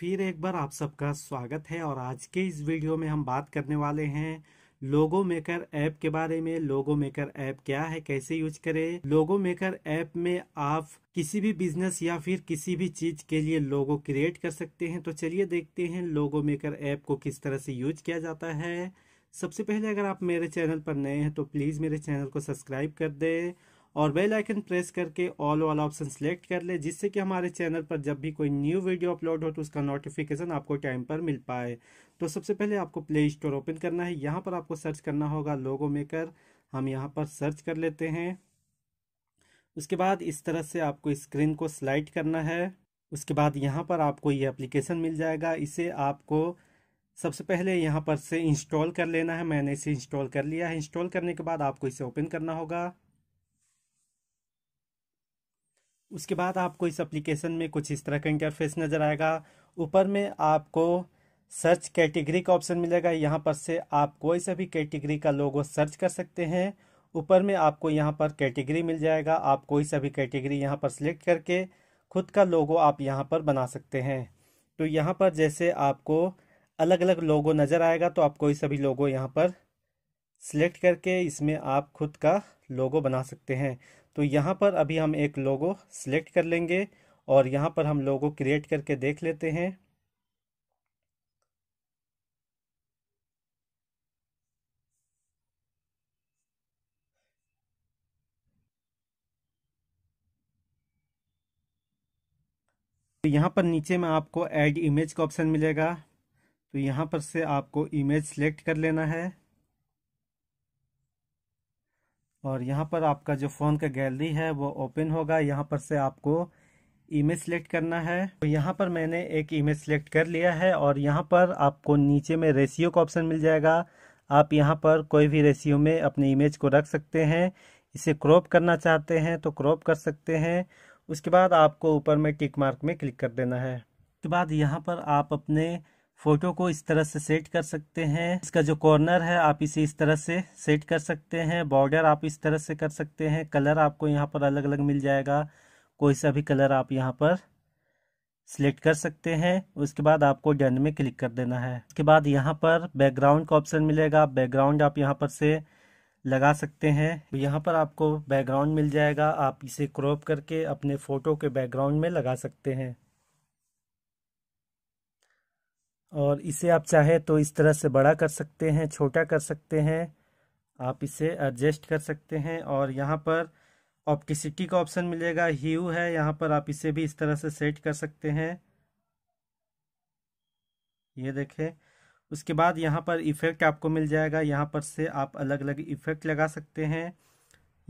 फिर एक बार आप सबका स्वागत है और आज के इस वीडियो में हम बात करने वाले हैं लोगो मेकर ऐप के बारे में लोगो मेकर ऐप क्या है कैसे यूज करें लोगो मेकर ऐप में आप किसी भी बिजनेस या फिर किसी भी चीज के लिए लोगो क्रिएट कर सकते हैं तो चलिए देखते हैं लोगो मेकर ऐप को किस तरह से यूज किया जाता है सबसे पहले अगर आप मेरे चैनल पर नए हैं तो प्लीज़ मेरे चैनल को सब्सक्राइब कर दें और बेल आइकन प्रेस करके ऑल वाला ऑप्शन सेलेक्ट कर ले जिससे कि हमारे चैनल पर जब भी कोई न्यू वीडियो अपलोड हो तो उसका नोटिफिकेशन आपको टाइम पर मिल पाए तो सबसे पहले आपको प्ले स्टोर ओपन करना है यहाँ पर आपको सर्च करना होगा लोगो मेकर हम यहाँ पर सर्च कर लेते हैं उसके बाद इस तरह से आपको स्क्रीन को स्लाइड करना है उसके बाद यहाँ पर आपको ये एप्लीकेशन मिल जाएगा इसे आपको सबसे पहले यहाँ पर से इंस्टॉल कर लेना है मैंने इसे इंस्टॉल कर लिया है इंस्टॉल करने के बाद आपको इसे ओपन करना होगा उसके बाद आपको इस एप्लीकेशन में कुछ इस तरह का इंटरफेस नज़र आएगा ऊपर में आपको सर्च कैटेगरी का ऑप्शन मिलेगा यहाँ पर से आप कोई सा भी कैटेगरी का लोगो सर्च कर सकते हैं ऊपर में आपको यहाँ पर कैटेगरी मिल जाएगा आप कोई सा भी कैटेगरी यहाँ पर सिलेक्ट करके खुद का लोगो आप यहाँ पर बना सकते हैं तो यहाँ पर जैसे आपको अलग अलग लोगो नज़र आएगा तो आप कोई सा भी लोगो यहाँ पर सिलेक्ट करके इसमें आप खुद का लोगो बना सकते हैं तो यहाँ पर अभी हम एक लोगो सिलेक्ट कर लेंगे और यहाँ पर हम लोगो क्रिएट करके देख लेते हैं तो यहाँ पर नीचे में आपको ऐड इमेज का ऑप्शन मिलेगा तो यहाँ पर से आपको इमेज सेलेक्ट कर लेना है और यहाँ पर आपका जो फ़ोन का गैलरी है वो ओपन होगा यहाँ पर से आपको इमेज सेलेक्ट करना है तो यहाँ पर मैंने एक इमेज सेलेक्ट कर लिया है और यहाँ पर आपको नीचे में रेशियो का ऑप्शन मिल जाएगा आप यहाँ पर कोई भी रेशियो में अपनी इमेज को रख सकते हैं इसे क्रॉप करना चाहते हैं तो क्रॉप कर सकते हैं उसके बाद आपको ऊपर में टिक मार्क में क्लिक कर देना है उसके बाद यहाँ पर आप अपने फोटो को इस तरह से सेट कर सकते हैं इसका जो कॉर्नर है आप इसे इस तरह से सेट कर सकते हैं बॉर्डर आप इस तरह से कर सकते हैं कलर आपको यहाँ पर अलग अलग मिल जाएगा कोई सा भी कलर आप यहाँ पर सिलेक्ट कर सकते हैं उसके बाद आपको डन में क्लिक कर देना है उसके बाद यहाँ पर बैकग्राउंड का ऑप्शन मिलेगा बैकग्राउंड आप यहाँ पर से लगा सकते हैं यहाँ पर आपको बैकग्राउंड मिल जाएगा आप इसे क्रॉप करके अपने फ़ोटो के बैकग्राउंड में लगा सकते हैं और इसे आप चाहे तो इस तरह से बड़ा कर सकते हैं छोटा कर सकते हैं आप इसे एडजस्ट कर सकते हैं और यहाँ पर ऑप्टिसिटी का ऑप्शन मिलेगा ह्यू है यहाँ पर आप इसे भी इस तरह से सेट कर सकते हैं ये देखें उसके बाद यहाँ पर इफ़ेक्ट आपको मिल जाएगा यहाँ पर से आप अलग अलग इफ़ेक्ट लगा सकते हैं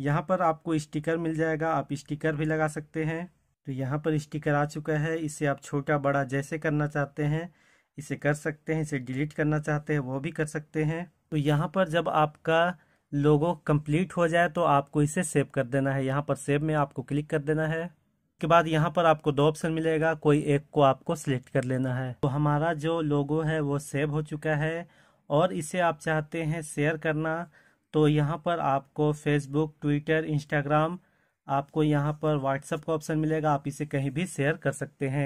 यहाँ पर आपको स्टिकर मिल जाएगा आप स्टिकर भी लगा सकते हैं तो यहाँ पर स्टिकर आ चुका है इसे आप छोटा बड़ा जैसे करना चाहते हैं इसे कर सकते हैं इसे डिलीट करना चाहते हैं वो भी कर सकते हैं तो यहाँ पर जब आपका लोगो कंप्लीट हो जाए तो आपको इसे सेव कर देना है यहाँ पर सेव में आपको क्लिक कर देना है उसके बाद यहाँ पर आपको दो ऑप्शन मिलेगा कोई एक को आपको सिलेक्ट कर लेना है तो हमारा जो लोगो है वो सेव हो चुका है और इसे आप चाहते हैं शेयर करना तो यहाँ पर आपको फेसबुक ट्विटर इंस्टाग्राम आपको यहाँ पर व्हाट्सअप का ऑप्शन मिलेगा आप इसे कहीं भी शेयर कर सकते हैं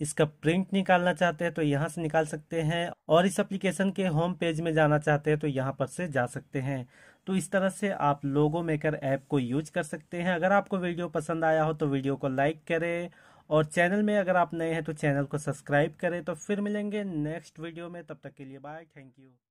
इसका प्रिंट निकालना चाहते हैं तो यहाँ से निकाल सकते हैं और इस एप्लीकेशन के होम पेज में जाना चाहते हैं तो यहाँ पर से जा सकते हैं तो इस तरह से आप लोगो मेकर ऐप को यूज कर सकते हैं अगर आपको वीडियो पसंद आया हो तो वीडियो को लाइक करें और चैनल में अगर आप नए हैं तो चैनल को सब्सक्राइब करें तो फिर मिलेंगे नेक्स्ट वीडियो में तब तक के लिए बाय थैंक यू